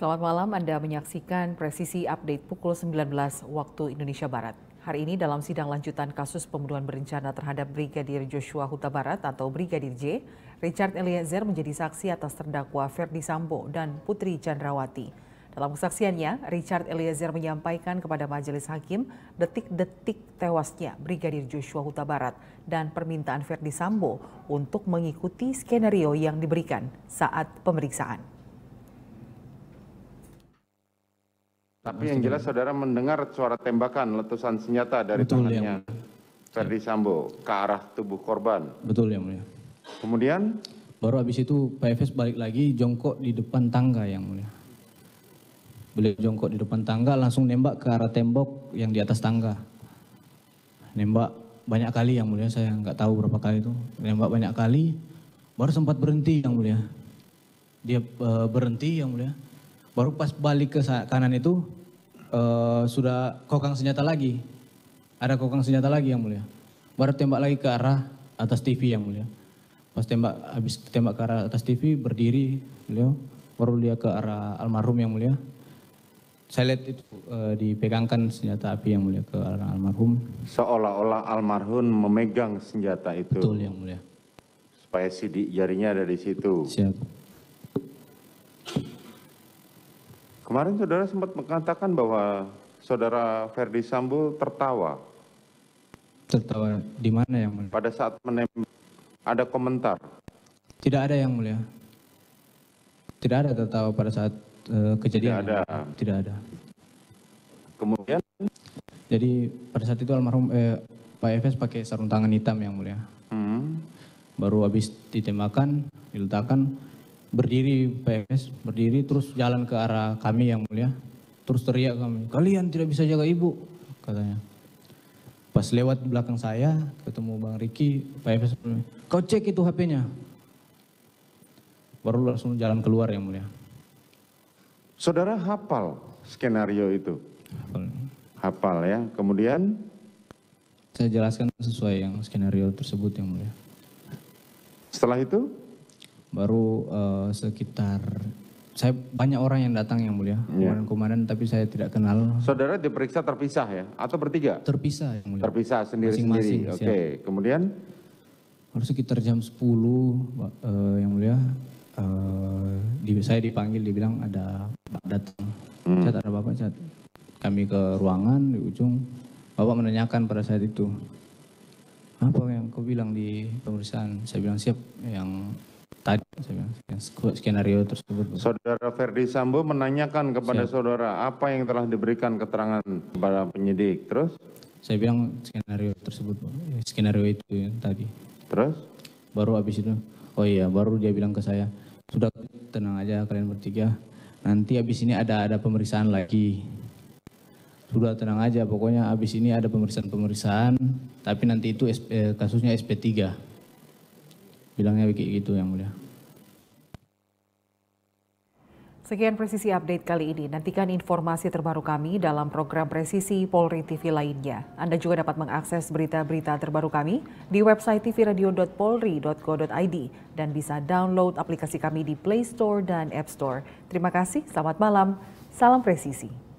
Selamat malam, Anda menyaksikan Presisi Update pukul 19 waktu Indonesia Barat. Hari ini dalam sidang lanjutan kasus pembunuhan berencana terhadap Brigadir Joshua Huta Barat atau Brigadir J, Richard Eliezer menjadi saksi atas terdakwa Ferdi Sambo dan Putri Chandrawati. Dalam kesaksiannya, Richard Eliezer menyampaikan kepada majelis hakim detik-detik tewasnya Brigadir Joshua Huta Barat dan permintaan Ferdi Sambo untuk mengikuti skenario yang diberikan saat pemeriksaan. Tapi yang jelas saudara mendengar suara tembakan, letusan senjata dari Betul, tangannya Ferdi Sambo ke arah tubuh korban. Betul yang mulia. Kemudian? Baru habis itu Pak Efes balik lagi jongkok di depan tangga yang mulia. Beliau jongkok di depan tangga langsung nembak ke arah tembok yang di atas tangga. Nembak banyak kali yang mulia, saya nggak tahu berapa kali itu. Nembak banyak kali, baru sempat berhenti yang mulia. Dia uh, berhenti yang mulia Baru pas balik ke kanan itu uh, sudah kokang senjata lagi. Ada kokang senjata lagi yang mulia. Baru tembak lagi ke arah atas TV yang mulia. Pas tembak habis tembak ke arah atas TV berdiri beliau baru lihat ke arah almarhum yang mulia. Saya lihat itu e, dipegangkan senjata api yang mulia ke arah almarhum. Seolah-olah almarhum memegang senjata itu. Betul yang mulia. Supaya sidik jarinya ada di situ. Siap. Kemarin saudara sempat mengatakan bahwa saudara Ferdi Sambo tertawa. Tertawa di mana yang mulia? Pada saat menembak ada komentar. Tidak ada yang mulia. Tidak ada tertawa pada saat uh, kejadian. Tidak ada. Tidak ada. Kemudian? Jadi pada saat itu almarhum eh, Pak Efes pakai sarung tangan hitam yang mulia. Hmm. Baru habis ditembakkan, diletakkan, berdiri PMS berdiri terus jalan ke arah kami yang mulia terus teriak kami kalian tidak bisa jaga ibu katanya pas lewat belakang saya ketemu bang Riki PMS kau cek itu HP-nya baru langsung jalan keluar yang mulia saudara hafal skenario itu hafal hafal ya kemudian saya jelaskan sesuai yang skenario tersebut yang mulia setelah itu baru uh, sekitar saya banyak orang yang datang yang mulia iya. kemarin-kemarin tapi saya tidak kenal. Saudara diperiksa terpisah ya atau bertiga? Terpisah yang mulia. Terpisah sendiri-sendiri. Oke, okay. kemudian baru sekitar jam 10 uh, eh, yang mulia uh, di, saya dipanggil dibilang ada Pak datang. Hmm. Saya ada Bapak cat. Kami ke ruangan di ujung Bapak menanyakan pada saat itu apa yang kau bilang di pemeriksaan? Saya bilang siap yang tadi skenario tersebut. Saudara Ferdi Sambo menanyakan kepada Siap. saudara apa yang telah diberikan keterangan kepada penyidik. Terus? Saya bilang skenario tersebut, ya, skenario itu ya, tadi. Terus? Baru habis itu, oh iya, baru dia bilang ke saya, sudah tenang aja kalian bertiga, nanti habis ini ada ada pemeriksaan lagi. Sudah tenang aja, pokoknya habis ini ada pemeriksaan-pemeriksaan, tapi nanti itu SP, eh, kasusnya SP3 bilangnya kayak gitu yang mulia. Sekian presisi update kali ini. Nantikan informasi terbaru kami dalam program Presisi Polri TV lainnya. Anda juga dapat mengakses berita-berita terbaru kami di website tvradio.polri.go.id dan bisa download aplikasi kami di Play Store dan App Store. Terima kasih, selamat malam. Salam presisi.